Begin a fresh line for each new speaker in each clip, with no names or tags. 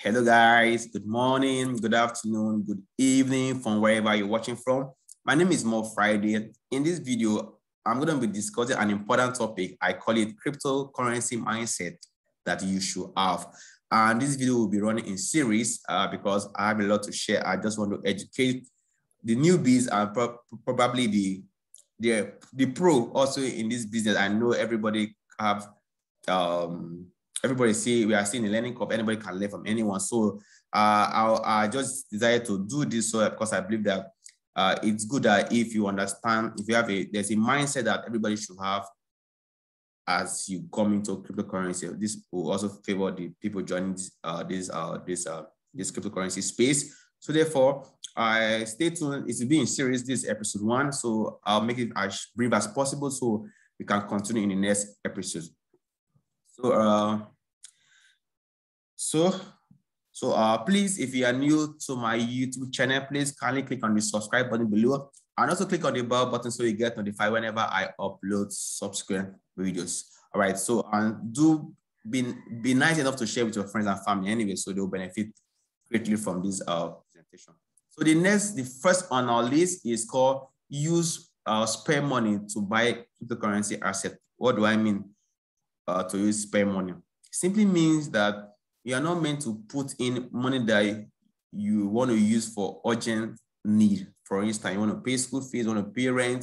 Hello guys, good morning, good afternoon, good evening from wherever you're watching from. My name is Mo Friday. In this video, I'm going to be discussing an important topic. I call it cryptocurrency mindset that you should have. And this video will be running in series uh, because I have a lot to share. I just want to educate the newbies and pro probably the, the, the pro also in this business. I know everybody have um, everybody see we are seeing a learning curve. Anybody can learn from anyone. So uh, I, I just desire to do this so because I believe that uh, it's good that if you understand, if you have a there's a mindset that everybody should have as you come into cryptocurrency. This will also favor the people joining this uh, this uh, this uh, this cryptocurrency space. So therefore, I stay tuned. It's being series this episode one, so I'll make it as brief as possible so we can continue in the next episode. So, uh, so, so uh, please, if you are new to my YouTube channel, please kindly click on the subscribe button below and also click on the bell button so you get notified whenever I upload subsequent videos. All right, so and do be, be nice enough to share with your friends and family anyway, so they'll benefit greatly from this uh, presentation. So the next, the first on our list is called use uh, spare money to buy cryptocurrency asset. What do I mean? uh, to use spare money. Simply means that you are not meant to put in money that you want to use for urgent need. For instance, you want to pay school fees, you want to pay rent,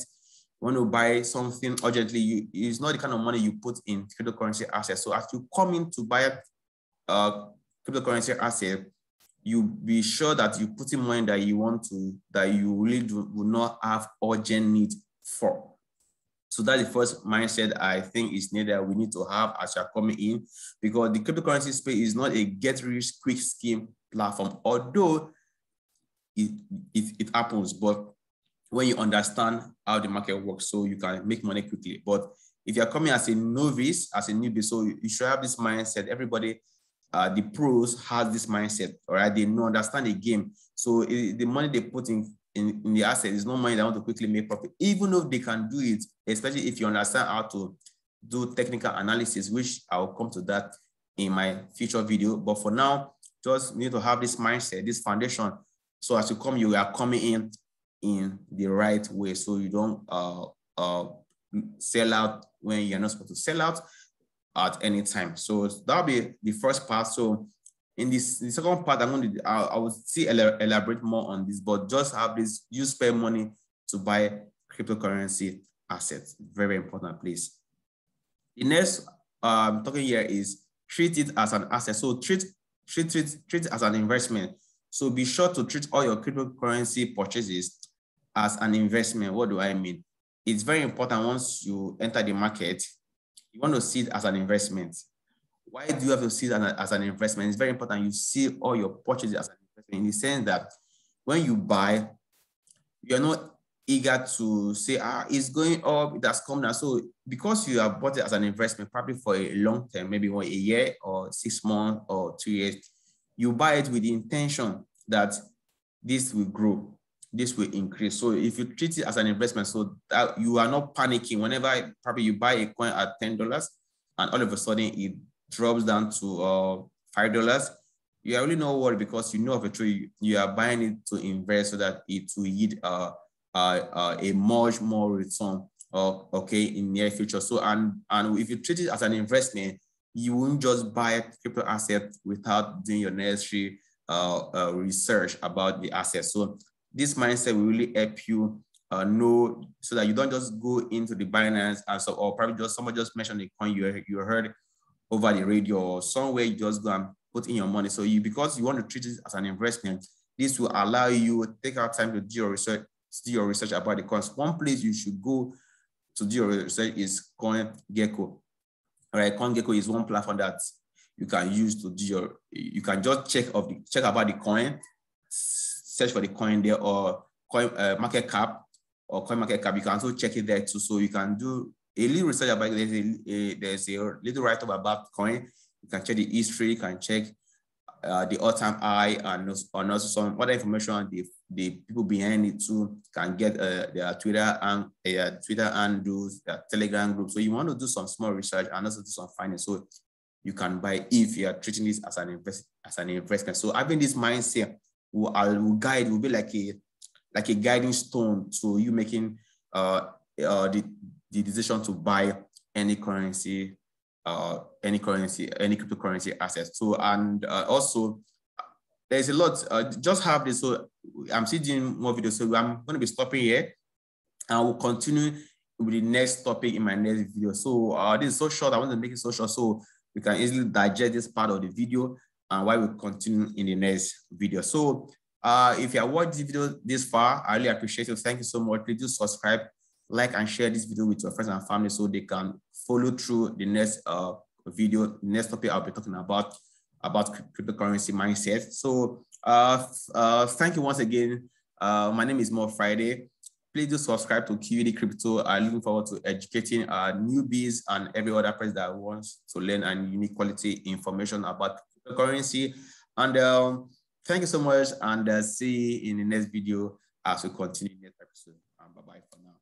you want to buy something urgently. You, it's not the kind of money you put in cryptocurrency assets. So as you come in to buy uh, cryptocurrency asset, you be sure that you put in money that you want to, that you really do, do not have urgent need for. So that's the first mindset I think is needed. We need to have as you're coming in because the cryptocurrency space is not a get rich quick scheme platform, although it, it, it happens, but when you understand how the market works, so you can make money quickly. But if you're coming as a novice, as a newbie, so you should have this mindset. Everybody, uh, the pros has this mindset, all right? They know, understand the game. So it, eh, the money they put in in, in the asset. there's no money I want to quickly make profit, even if they can do it, especially if you understand how to do technical analysis, which I'll come to that in my future video. But for now, just need to have this mindset, this foundation. So as you come, you are coming in in the right way. So you don't uh, uh, sell out when you're not supposed to sell out at any time. So that'll be the first part. So in this the second part, I'm going to I, I will see elaborate more on this, but just have this use spare money to buy cryptocurrency assets. Very important, please. The next um, talking here is treat it as an asset. So treat treat treat treat it as an investment. So be sure to treat all your cryptocurrency purchases as an investment. What do I mean? It's very important once you enter the market, you want to see it as an investment. Why do you have to see that as an investment? It's very important you see all your purchases as an investment in the sense that when you buy, you're not eager to say, ah, it's going up, it has come down. So because you have bought it as an investment, probably for a long term, maybe one, a year or six months or two years, you buy it with the intention that this will grow, this will increase. So if you treat it as an investment, so that you are not panicking. Whenever probably you buy a coin at $10 and all of a sudden it drops down to uh, five dollars, you really know what because you know of a tree you are buying it to invest so that it will yield uh, uh, a much more return. Uh, okay, in near future. So and and if you treat it as an investment, you won't just buy crypto asset without doing your necessary uh, uh, research about the asset. So this mindset will really help you uh, know so that you don't just go into the Binance and so, or probably just someone just mentioned a coin you, you heard over the radio or somewhere you just go and put in your money. So you, because you want to treat this as an investment, this will allow you take out time to do your research, do your research about the coins. One place you should go to do your research is CoinGecko. All right, CoinGecko is one platform that you can use to do your, you can just check of the, check about the coin, search for the coin there or coin uh, market cap or coin market cap. You can also check it there too. So you can do a little research about there's a, a there's a little write up about coin. You can check the history, you can check uh, the all-time high, and also, and also some other information. The the people behind it too can get uh, their Twitter and uh, Twitter handles, their Telegram group. So you want to do some small research and also do some finding, So you can buy if you are treating this as an invest as an investment. So having this mindset will, uh, will guide will be like a like a guiding stone to you making uh, uh the the decision to buy any currency, uh, any currency, any cryptocurrency assets. So, and uh, also there's a lot, uh, just have this, so I'm seeing more videos, so I'm gonna be stopping here and we'll continue with the next topic in my next video. So uh, this is so short, I want to make it so short so we can easily digest this part of the video and uh, why we continue in the next video. So uh, if you have watched this video this far, I really appreciate you. Thank you so much. Please do subscribe like and share this video with your friends and family so they can follow through the next uh, video, next topic I'll be talking about, about cryptocurrency mindset. So uh, uh, thank you once again. Uh, my name is More Friday. Please do subscribe to QED Crypto. I'm looking forward to educating newbies and every other person that wants to learn and unique quality information about cryptocurrency. And um, thank you so much and uh, see you in the next video as we continue next episode. And bye-bye for now.